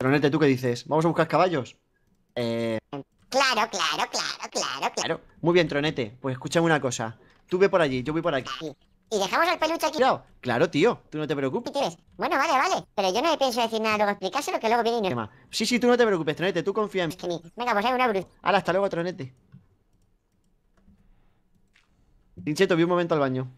Tronete, ¿tú qué dices? ¿Vamos a buscar caballos? Eh... Claro, claro, claro, claro, claro. Muy bien, Tronete. Pues escúchame una cosa. Tú ve por allí, yo voy por aquí. ¿Y dejamos al peluche aquí? Claro, claro, tío. Tú no te preocupes. ¿Qué bueno, vale, vale. Pero yo no le pienso decir nada. Luego explicárselo que luego viene y no... Sí, sí, tú no te preocupes, Tronete. Tú confía en mí. Venga, pues hay eh, una bruja. Hala, hasta luego, Tronete. Tincheto, vi un momento al baño.